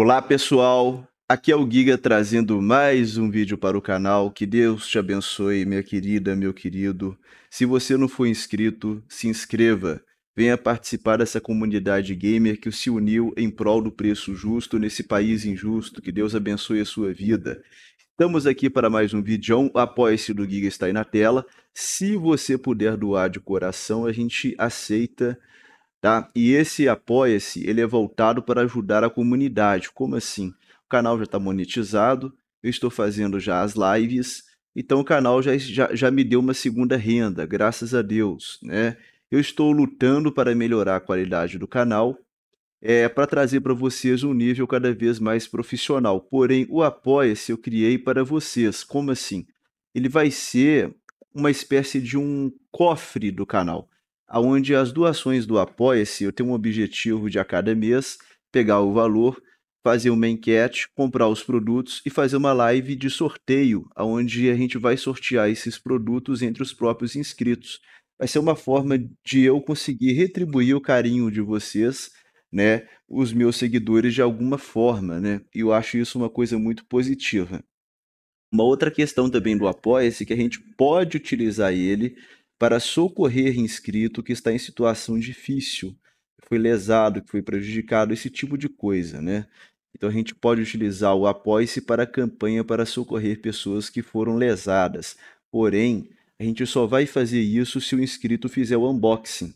Olá pessoal, aqui é o Giga trazendo mais um vídeo para o canal. Que Deus te abençoe, minha querida, meu querido. Se você não for inscrito, se inscreva. Venha participar dessa comunidade gamer que se uniu em prol do preço justo nesse país injusto. Que Deus abençoe a sua vida. Estamos aqui para mais um vídeo. Apoia-se do Giga está aí na tela. Se você puder doar de coração, a gente aceita tá? E esse apoia-se, ele é voltado para ajudar a comunidade. Como assim? O canal já está monetizado, eu estou fazendo já as lives, então o canal já, já, já me deu uma segunda renda, graças a Deus, né? Eu estou lutando para melhorar a qualidade do canal, é, para trazer para vocês um nível cada vez mais profissional. Porém, o Apoia-se eu criei para vocês. Como assim? Ele vai ser uma espécie de um cofre do canal onde as doações do Apoia-se, eu tenho um objetivo de a cada mês pegar o valor, fazer uma enquete, comprar os produtos e fazer uma live de sorteio, onde a gente vai sortear esses produtos entre os próprios inscritos. Vai ser uma forma de eu conseguir retribuir o carinho de vocês, né, os meus seguidores de alguma forma, né? E eu acho isso uma coisa muito positiva. Uma outra questão também do Apoia-se que a gente pode utilizar ele para socorrer inscrito que está em situação difícil, que foi lesado, que foi prejudicado, esse tipo de coisa, né? Então a gente pode utilizar o apoia-se para a campanha para socorrer pessoas que foram lesadas. Porém, a gente só vai fazer isso se o inscrito fizer o unboxing,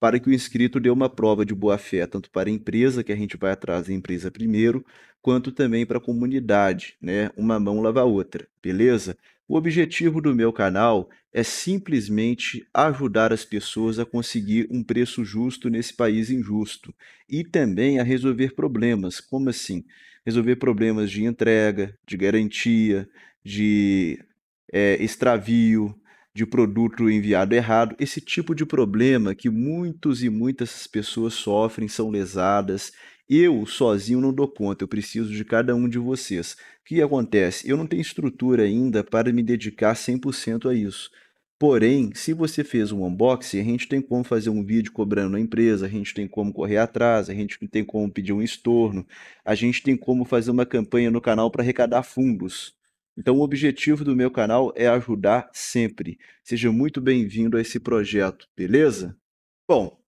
para que o inscrito dê uma prova de boa-fé, tanto para a empresa, que a gente vai atrás da empresa primeiro, quanto também para a comunidade, né? Uma mão lava a outra, beleza? O objetivo do meu canal é simplesmente ajudar as pessoas a conseguir um preço justo nesse país injusto e também a resolver problemas. Como assim? Resolver problemas de entrega, de garantia, de é, extravio, de produto enviado errado, esse tipo de problema que muitos e muitas pessoas sofrem, são lesadas eu sozinho não dou conta, eu preciso de cada um de vocês. O que acontece? Eu não tenho estrutura ainda para me dedicar 100% a isso. Porém, se você fez um unboxing, a gente tem como fazer um vídeo cobrando a empresa, a gente tem como correr atrás, a gente tem como pedir um estorno, a gente tem como fazer uma campanha no canal para arrecadar fundos. Então, o objetivo do meu canal é ajudar sempre. Seja muito bem-vindo a esse projeto, beleza? Bom,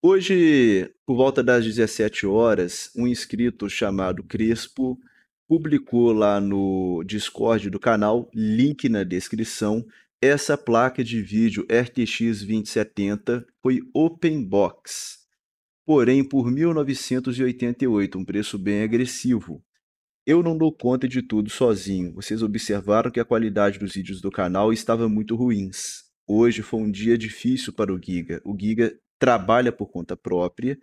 Hoje, por volta das 17 horas, um inscrito chamado Crespo publicou lá no Discord do canal, link na descrição, essa placa de vídeo RTX 2070 foi open box, porém por 1988, um preço bem agressivo. Eu não dou conta de tudo sozinho. Vocês observaram que a qualidade dos vídeos do canal estava muito ruins. Hoje foi um dia difícil para o Giga. O Giga trabalha por conta própria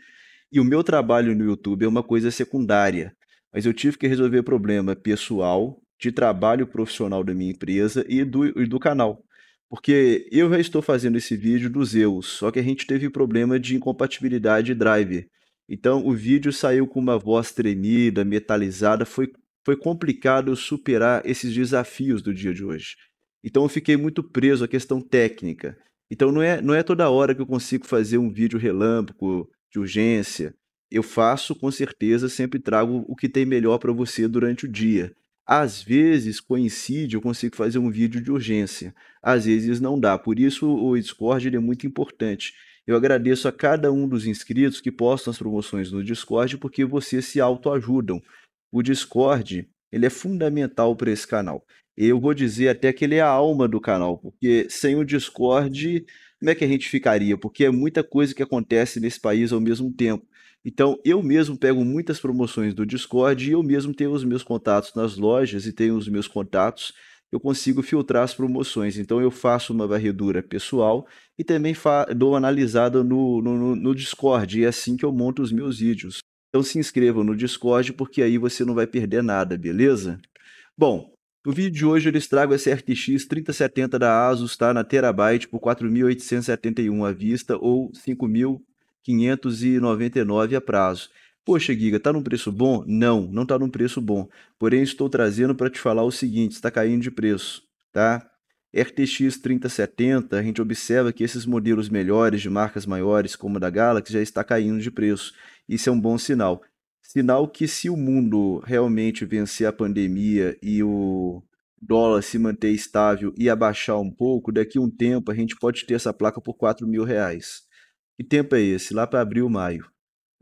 e o meu trabalho no YouTube é uma coisa secundária. Mas eu tive que resolver problema pessoal, de trabalho profissional da minha empresa e do, e do canal. Porque eu já estou fazendo esse vídeo do Zeus, só que a gente teve problema de incompatibilidade Drive. driver. Então o vídeo saiu com uma voz tremida, metalizada, foi, foi complicado superar esses desafios do dia de hoje. Então eu fiquei muito preso à questão técnica. Então não é, não é toda hora que eu consigo fazer um vídeo relâmpago de urgência. Eu faço com certeza, sempre trago o que tem melhor para você durante o dia. Às vezes coincide, eu consigo fazer um vídeo de urgência. Às vezes não dá. Por isso o Discord é muito importante. Eu agradeço a cada um dos inscritos que postam as promoções no Discord porque vocês se autoajudam. O Discord ele é fundamental para esse canal. Eu vou dizer até que ele é a alma do canal, porque sem o Discord, como é que a gente ficaria? Porque é muita coisa que acontece nesse país ao mesmo tempo. Então, eu mesmo pego muitas promoções do Discord e eu mesmo tenho os meus contatos nas lojas e tenho os meus contatos eu consigo filtrar as promoções. Então eu faço uma varredura pessoal e também dou uma analisada no, no, no, Discord. E é assim que eu monto os meus vídeos. Então se inscreva no Discord porque aí você não vai perder nada, beleza? Bom, no vídeo de hoje eu lhes trago essa RTX 3070 da ASUS, tá? Na Terabyte por 4.871 à vista ou 5.599 a prazo. Poxa, Giga, tá num preço bom? Não, não tá num preço bom. Porém, estou trazendo para te falar o seguinte, está caindo de preço, tá? RTX 3070, a gente observa que esses modelos melhores de marcas maiores, como a da Galaxy, já está caindo de preço. Isso é um bom sinal. Sinal que se o mundo realmente vencer a pandemia e o dólar se manter estável e abaixar um pouco, daqui a um tempo a gente pode ter essa placa por 4 mil reais. Que tempo é esse? Lá para abril, maio.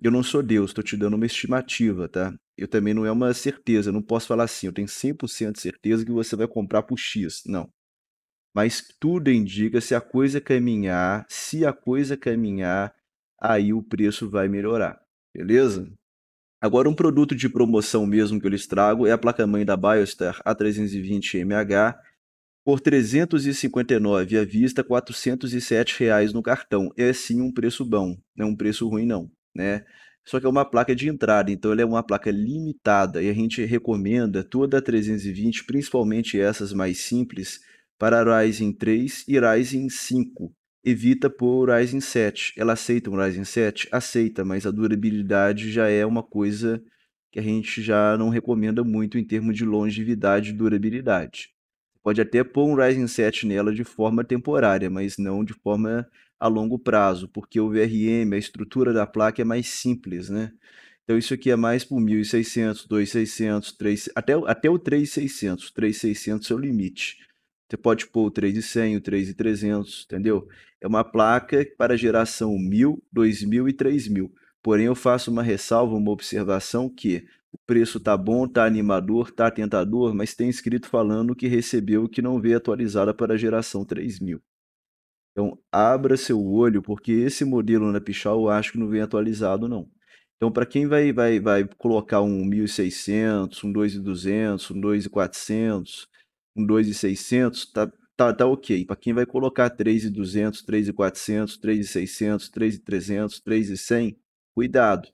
Eu não sou Deus, estou te dando uma estimativa, tá? Eu também não é uma certeza, não posso falar assim, eu tenho 100% de certeza que você vai comprar por X. Não. Mas tudo indica se a coisa caminhar, se a coisa caminhar, aí o preço vai melhorar. Beleza? Agora, um produto de promoção mesmo que eu lhes trago é a placa-mãe da Biostar A320MH por R$ 359 à vista, R$ 407 reais no cartão. É sim um preço bom, não é um preço ruim não, né? Só que é uma placa de entrada, então ela é uma placa limitada e a gente recomenda toda a 320, principalmente essas mais simples, para Ryzen 3 e Ryzen 5, evita pôr o Ryzen 7. Ela aceita um Ryzen 7? Aceita, mas a durabilidade já é uma coisa que a gente já não recomenda muito em termos de longevidade e durabilidade. Pode até pôr um Ryzen 7 nela de forma temporária, mas não de forma a longo prazo, porque o VRM, a estrutura da placa é mais simples, né? Então isso aqui é mais por 1.600, 2.600, 3, até, até o 3.600, 3.600 é o limite. Você pode pôr o 3,100, o 3,300, entendeu? É uma placa para geração 1.000, 2.000 e 3.000. Porém, eu faço uma ressalva, uma observação que o preço tá bom, tá animador, tá tentador, mas tem escrito falando que recebeu que não veio atualizada para a geração 3000. Então, abra seu olho, porque esse modelo na Pichal eu acho que não vem atualizado não. Então, para quem vai, vai, vai colocar um 1600, um 2200, um 2400, com 2,600, tá, tá, tá ok. Para quem vai colocar 3,200, 3,400, 3,600, 3,300, 3,100, cuidado,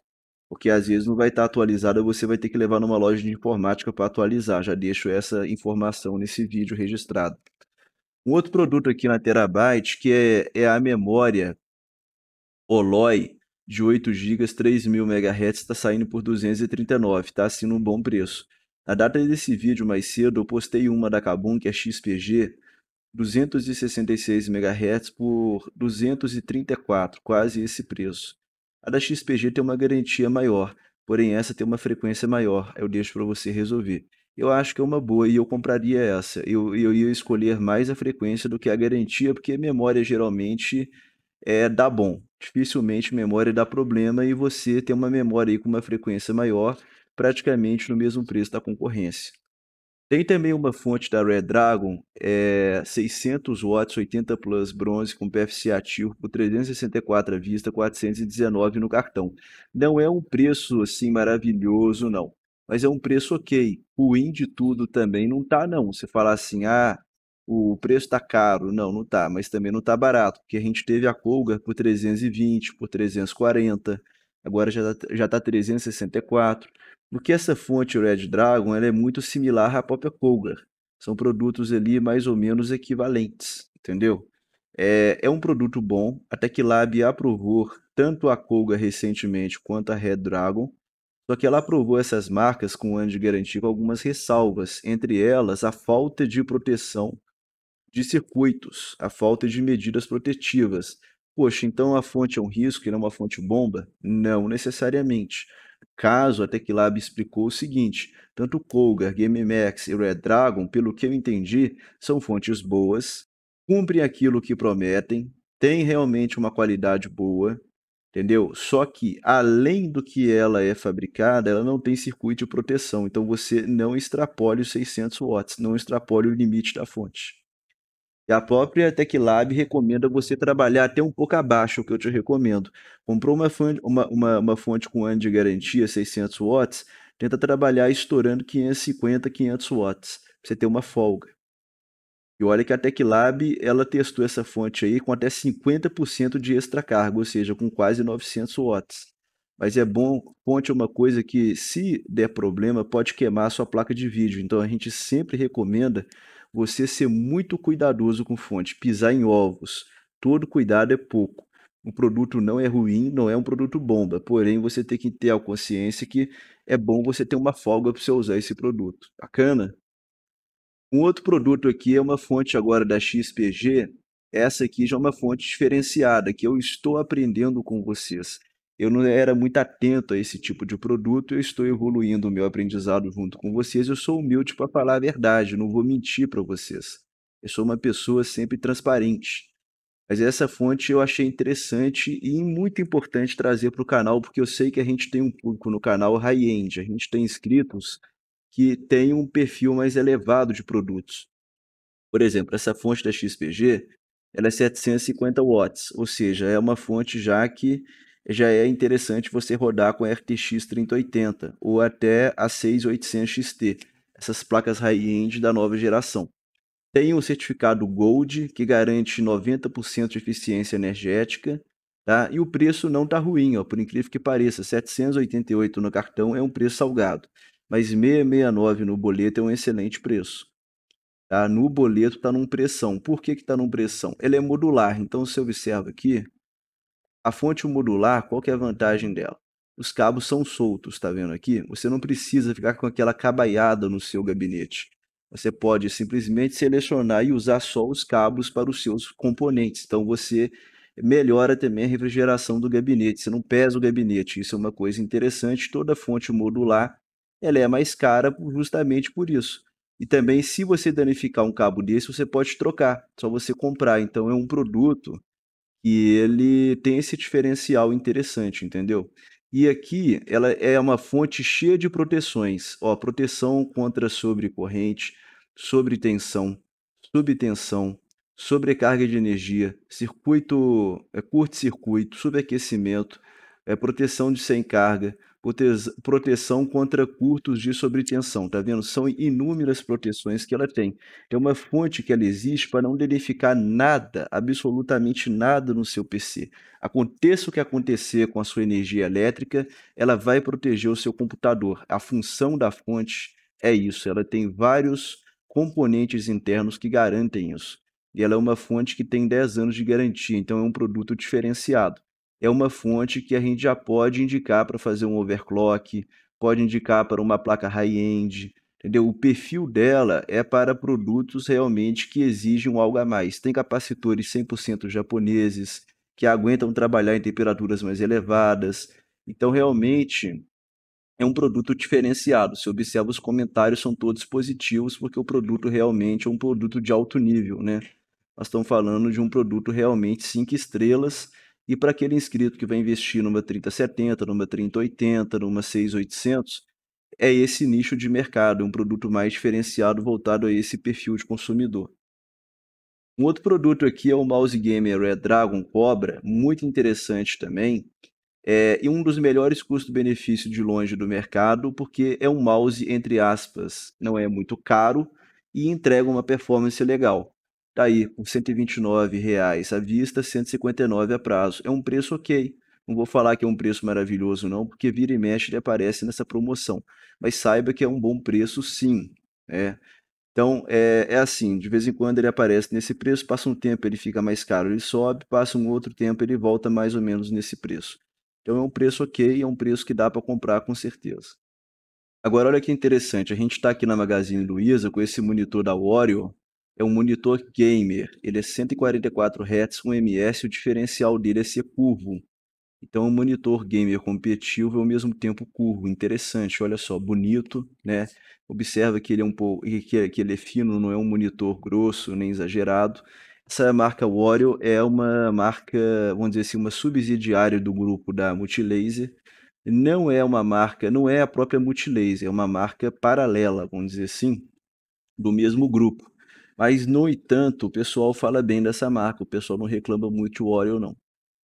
porque às vezes não vai estar tá atualizado, você vai ter que levar numa loja de informática para atualizar. Já deixo essa informação nesse vídeo registrado. Um outro produto aqui na Terabyte que é, é a memória Oloy de 8 GB 3000 MHz está saindo por 239, está assim um bom preço. Na data desse vídeo mais cedo, eu postei uma da Kabum que é XPG 266 MHz por 234, quase esse preço. A da XPG tem uma garantia maior, porém essa tem uma frequência maior, eu deixo para você resolver. Eu acho que é uma boa e eu compraria essa. Eu, eu ia escolher mais a frequência do que a garantia, porque memória geralmente é, dá bom. Dificilmente memória dá problema e você tem uma memória aí com uma frequência maior praticamente no mesmo preço da concorrência. Tem também uma fonte da Red Dragon, é 600 watts, 80 plus bronze com PFC ativo por 364 à vista, 419 no cartão. Não é um preço assim maravilhoso não, mas é um preço ok. Ruim de tudo também não tá não. Você falar assim, ah, o preço está caro. Não, não está, mas também não está barato, porque a gente teve a Colga por 320, por 340, agora já está já tá 364. Porque essa fonte Red Dragon ela é muito similar à própria Colgar. São produtos ali mais ou menos equivalentes, entendeu? É, é um produto bom, até que Lab aprovou tanto a Colgar recentemente quanto a Red Dragon. Só que ela aprovou essas marcas com um ano de garantia com algumas ressalvas, entre elas a falta de proteção de circuitos, a falta de medidas protetivas. Poxa, então a fonte é um risco e não é uma fonte bomba? Não necessariamente caso até que explicou o seguinte: tanto Colgar, GameMax e Red Dragon, pelo que eu entendi, são fontes boas, cumprem aquilo que prometem, têm realmente uma qualidade boa, entendeu? Só que além do que ela é fabricada, ela não tem circuito de proteção, então você não extrapole os 600 watts, não extrapole o limite da fonte. E a própria TechLab recomenda você trabalhar até um pouco abaixo, o que eu te recomendo. Comprou uma fonte, uma, uma, uma fonte com ano de garantia, 600 watts, tenta trabalhar estourando 550, 500 watts, você ter uma folga. E olha que a TechLab, ela testou essa fonte aí com até 50% de extra carga, ou seja, com quase 900 watts. Mas é bom, fonte é uma coisa que, se der problema, pode queimar a sua placa de vídeo. Então, a gente sempre recomenda você ser muito cuidadoso com fonte, pisar em ovos. Todo cuidado é pouco. O produto não é ruim, não é um produto bomba, porém você tem que ter a consciência que é bom você ter uma folga para você usar esse produto. Bacana? Um outro produto aqui é uma fonte agora da XPG. Essa aqui já é uma fonte diferenciada que eu estou aprendendo com vocês eu não era muito atento a esse tipo de produto, eu estou evoluindo o meu aprendizado junto com vocês, eu sou humilde para falar a verdade, não vou mentir para vocês. Eu sou uma pessoa sempre transparente. Mas essa fonte eu achei interessante e muito importante trazer para o canal, porque eu sei que a gente tem um público no canal high-end, a gente tem inscritos que têm um perfil mais elevado de produtos. Por exemplo, essa fonte da XPG, ela é 750 watts, ou seja, é uma fonte já que já é interessante você rodar com a RTX 3080 ou até a 6800 XT, essas placas high-end da nova geração. Tem um certificado Gold que garante 90% de eficiência energética, tá? E o preço não tá ruim, ó, por incrível que pareça, 788 no cartão é um preço salgado, mas 669 no boleto é um excelente preço. Tá? No boleto está num pressão. Por que está que tá num pressão? Ele é modular, então você observa aqui, a fonte modular, qual que é a vantagem dela? Os cabos são soltos, tá vendo aqui? Você não precisa ficar com aquela cabaiada no seu gabinete. Você pode simplesmente selecionar e usar só os cabos para os seus componentes. Então você melhora também a refrigeração do gabinete, você não pesa o gabinete. Isso é uma coisa interessante. Toda fonte modular ela é mais cara justamente por isso. E também, se você danificar um cabo desse, você pode trocar, só você comprar. Então, é um produto que ele tem esse diferencial interessante, entendeu? E aqui ela é uma fonte cheia de proteções, ó, proteção contra sobrecorrente, sobretensão, subtensão, sobrecarga de energia, circuito, é, curto-circuito, subaquecimento, é, proteção de sem carga, proteção contra curtos de sobretensão, tá vendo? São inúmeras proteções que ela tem. É uma fonte que ela existe para não danificar nada, absolutamente nada no seu PC. Aconteça o que acontecer com a sua energia elétrica, ela vai proteger o seu computador. A função da fonte é isso, ela tem vários componentes internos que garantem isso. E ela é uma fonte que tem 10 anos de garantia, então é um produto diferenciado é uma fonte que a gente já pode indicar para fazer um overclock, pode indicar para uma placa high-end, entendeu? O perfil dela é para produtos realmente que exigem algo a mais. Tem capacitores 100% japoneses que aguentam trabalhar em temperaturas mais elevadas. Então, realmente, é um produto diferenciado. Se observa os comentários, são todos positivos, porque o produto realmente é um produto de alto nível, né? Nós estamos falando de um produto realmente cinco estrelas, e para aquele inscrito que vai investir numa 3070, numa 3080, numa 6800, é esse nicho de mercado, um produto mais diferenciado voltado a esse perfil de consumidor. Um outro produto aqui é o mouse gamer Red é Dragon Cobra, muito interessante também, é, e um dos melhores custo-benefício de longe do mercado, porque é um mouse, entre aspas, não é muito caro e entrega uma performance legal. Está aí, por R$ 129,00 à vista, R$ 159,00 a prazo. É um preço ok. Não vou falar que é um preço maravilhoso, não, porque vira e mexe ele aparece nessa promoção. Mas saiba que é um bom preço, sim. Né? Então, é, é assim: de vez em quando ele aparece nesse preço, passa um tempo ele fica mais caro, ele sobe, passa um outro tempo ele volta mais ou menos nesse preço. Então, é um preço ok, é um preço que dá para comprar com certeza. Agora, olha que interessante: a gente está aqui na Magazine Luiza com esse monitor da Oreo é um monitor gamer. Ele é 144 Hz, com ms, o diferencial dele é ser curvo. Então é um monitor gamer competitivo e ao mesmo tempo curvo, interessante, olha só, bonito, né? Observa que ele é um pouco que, que ele é fino, não é um monitor grosso nem exagerado. Essa marca Wario é uma marca, vamos dizer assim, uma subsidiária do grupo da Multilaser. Não é uma marca, não é a própria Multilaser, é uma marca paralela, vamos dizer assim, do mesmo grupo. Mas, no entanto, o pessoal fala bem dessa marca, o pessoal não reclama muito de Oreo, não.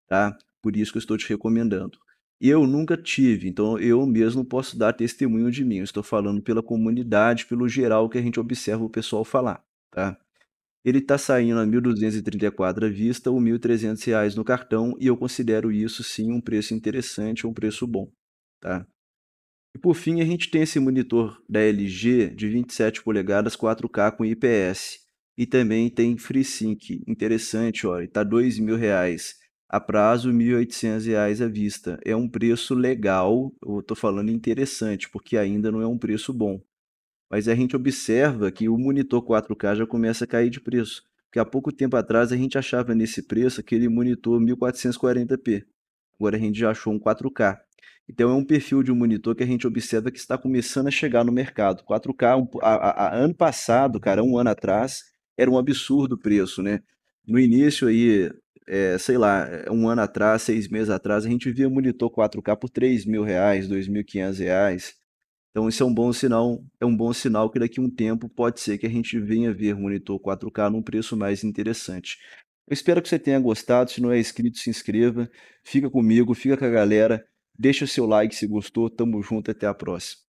Tá? Por isso que eu estou te recomendando. Eu nunca tive, então eu mesmo posso dar testemunho de mim. Eu estou falando pela comunidade, pelo geral que a gente observa o pessoal falar. Tá? Ele está saindo a 1.234 à vista ou R$ 1.300 no cartão e eu considero isso sim um preço interessante, um preço bom. Tá? E por fim, a gente tem esse monitor da LG de 27 polegadas 4K com IPS. E também tem FreeSync, interessante, olha, tá dois mil reais a prazo, R$ 1.800 à vista. É um preço legal, eu estou falando interessante, porque ainda não é um preço bom. Mas a gente observa que o monitor 4K já começa a cair de preço. Porque há pouco tempo atrás a gente achava nesse preço aquele monitor 1440p. Agora a gente já achou um 4K. Então é um perfil de um monitor que a gente observa que está começando a chegar no mercado. 4K, um, a, a, ano passado, cara, um ano atrás, era um absurdo o preço, né? No início aí, é, sei lá, é, um ano atrás, seis meses atrás, a gente via monitor 4K por 3 mil reais, 2.500 reais. Então isso é um bom sinal, é um bom sinal que daqui a um tempo pode ser que a gente venha ver monitor 4K num preço mais interessante. Eu espero que você tenha gostado, se não é inscrito, se inscreva, fica comigo, fica com a galera, deixa o seu like se gostou, tamo junto, até a próxima.